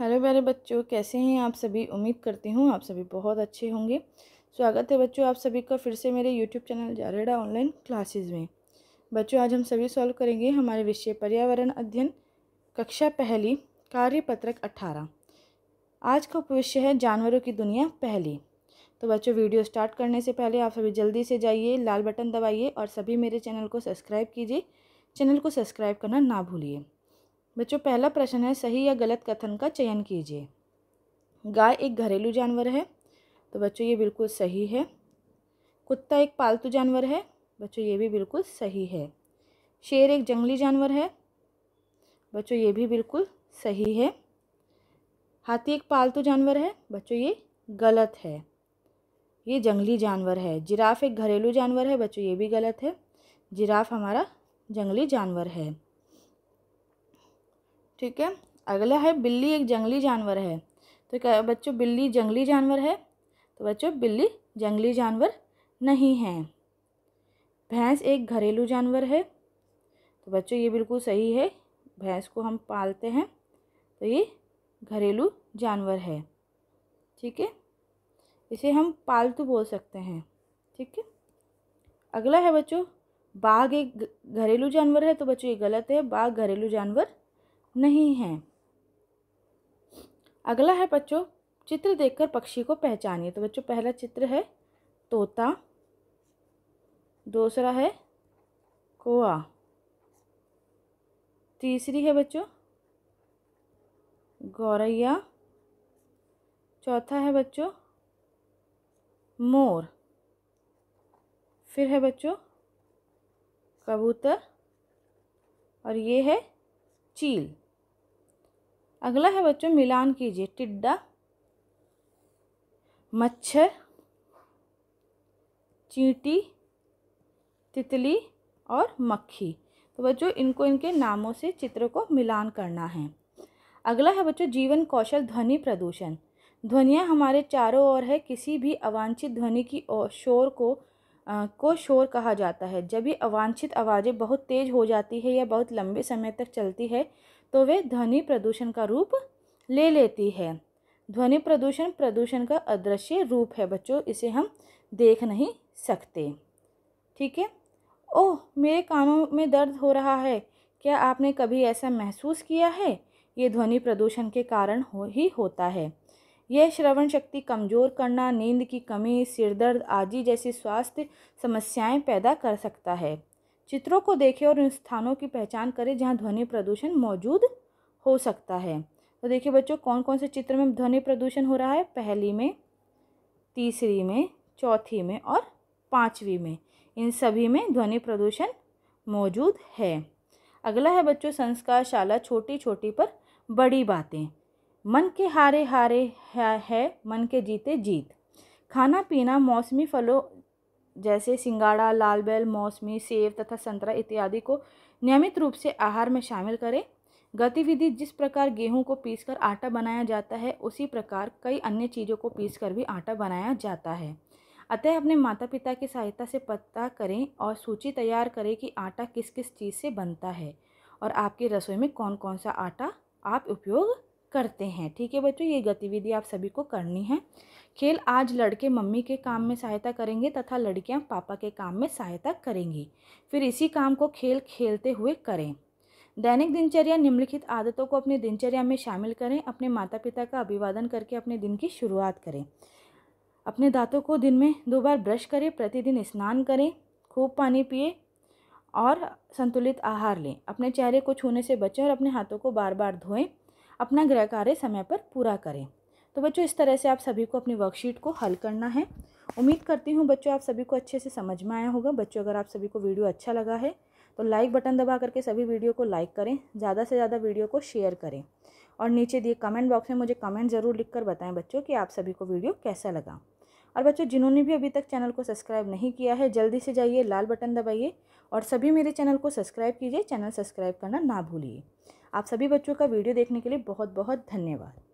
hello मेरे बच्चों कैसे हैं आप सभी उम्मीद करती हूँ आप सभी बहुत अच्छे होंगे स्वागत है बच्चों आप सभी का फिर से मेरे यूट्यूब चैनल जारेडा ऑनलाइन क्लासेस में बच्चों आज हम सभी सॉल्व करेंगे हमारे विषय पर्यावरण अध्ययन कक्षा पहली कार्यपत्रक अट्ठारह आज का उपविषय है जानवरों की दुनिया पहली तो बच्चों वीडियो स्टार्ट करने से पहले आप सभी जल्दी से जाइए लाल बटन दबाइए और सभी मेरे चैनल को सब्सक्राइब कीजिए चैनल को सब्सक्राइब करना ना भूलिए बच्चों पहला प्रश्न है सही या गलत कथन का चयन कीजिए गाय एक घरेलू जानवर है तो बच्चों ये बिल्कुल सही है कुत्ता एक पालतू जानवर है बच्चों ये भी बिल्कुल सही है शेर एक जंगली जानवर है बच्चों ये भी बिल्कुल सही है हाथी एक पालतू जानवर है बच्चों ये गलत है ये जंगली जानवर है जिराफ एक घरेलू जानवर है बच्चों ये भी गलत है जिराफ हमारा जंगली जानवर है ठीक है अगला है बिल्ली एक जंगली जानवर है तो क्या बच्चों बिल्ली जंगली जानवर है तो बच्चों बिल्ली जंगली जानवर नहीं है भैंस एक घरेलू जानवर है तो बच्चों ये बिल्कुल सही है भैंस को हम पालते हैं तो ये घरेलू जानवर है ठीक है इसे हम पालतू बोल सकते हैं ठीक है अगला है बच्चों बाघ एक घरेलू जानवर है तो बच्चों ये गलत है बाघ घरेलू जानवर नहीं हैं अगला है बच्चों चित्र देखकर पक्षी को पहचानिए तो बच्चों पहला चित्र है तोता दूसरा है कोआ तीसरी है बच्चों गौरैया चौथा है बच्चों मोर फिर है बच्चों कबूतर और ये है चील अगला है बच्चों मिलान कीजिए टिड्डा मच्छर चींटी तितली और मक्खी तो बच्चों इनको इनके नामों से चित्र को मिलान करना है अगला है बच्चों जीवन कौशल ध्वनि प्रदूषण ध्वनियाँ हमारे चारों ओर है किसी भी अवांछित ध्वनि की शोर को को शोर कहा जाता है जब ये अवांछित आवाज़ें बहुत तेज़ हो जाती है या बहुत लंबे समय तक चलती है तो वे ध्वनि प्रदूषण का रूप ले लेती है ध्वनि प्रदूषण प्रदूषण का अदृश्य रूप है बच्चों इसे हम देख नहीं सकते ठीक है ओह मेरे कानों में दर्द हो रहा है क्या आपने कभी ऐसा महसूस किया है ये ध्वनि प्रदूषण के कारण हो ही होता है यह श्रवण शक्ति कमज़ोर करना नींद की कमी सिरदर्द आदि जैसी स्वास्थ्य समस्याएं पैदा कर सकता है चित्रों को देखें और उन स्थानों की पहचान करें जहां ध्वनि प्रदूषण मौजूद हो सकता है तो देखिए बच्चों कौन कौन से चित्र में ध्वनि प्रदूषण हो रहा है पहली में तीसरी में चौथी में और पाँचवीं में इन सभी में ध्वनि प्रदूषण मौजूद है अगला है बच्चों संस्कार शाला छोटी छोटी पर बड़ी बातें मन के हारे हारे है मन के जीते जीत खाना पीना मौसमी फलों जैसे सिंगाड़ा लाल बैल मौसमी सेब तथा संतरा इत्यादि को नियमित रूप से आहार में शामिल करें गतिविधि जिस प्रकार गेहूं को पीसकर आटा बनाया जाता है उसी प्रकार कई अन्य चीज़ों को पीसकर भी आटा बनाया जाता है अतः अपने माता पिता की सहायता से पता करें और सूची तैयार करें कि आटा किस किस चीज़ से बनता है और आपकी रसोई में कौन कौन सा आटा आप उपयोग करते हैं ठीक है बच्चों ये गतिविधि आप सभी को करनी है खेल आज लड़के मम्मी के काम में सहायता करेंगे तथा लड़कियां पापा के काम में सहायता करेंगी फिर इसी काम को खेल खेलते हुए करें दैनिक दिनचर्या निम्नलिखित आदतों को अपनी दिनचर्या में शामिल करें अपने माता पिता का अभिवादन करके अपने दिन की शुरुआत करें अपने दांतों को दिन में दो बार ब्रश करें प्रतिदिन स्नान करें खूब पानी पिए और संतुलित आहार लें अपने चेहरे को छूने से बचें और अपने हाथों को बार बार धोएं अपना गृह कार्य समय पर पूरा करें तो बच्चों इस तरह से आप सभी को अपनी वर्कशीट को हल करना है उम्मीद करती हूँ बच्चों आप सभी को अच्छे से समझ में आया होगा बच्चों अगर आप सभी को वीडियो अच्छा लगा है तो लाइक बटन दबा करके सभी वीडियो को लाइक करें ज़्यादा से ज़्यादा वीडियो को शेयर करें और नीचे दिए कमेंट बॉक्स में मुझे कमेंट ज़रूर लिखकर बताएं बच्चों कि आप सभी को वीडियो कैसा लगा और बच्चों जिन्होंने भी अभी तक चैनल को सब्सक्राइब नहीं किया है जल्दी से जाइए लाल बटन दबाइए और सभी मेरे चैनल को सब्सक्राइब कीजिए चैनल सब्सक्राइब करना ना भूलिए आप सभी बच्चों का वीडियो देखने के लिए बहुत बहुत धन्यवाद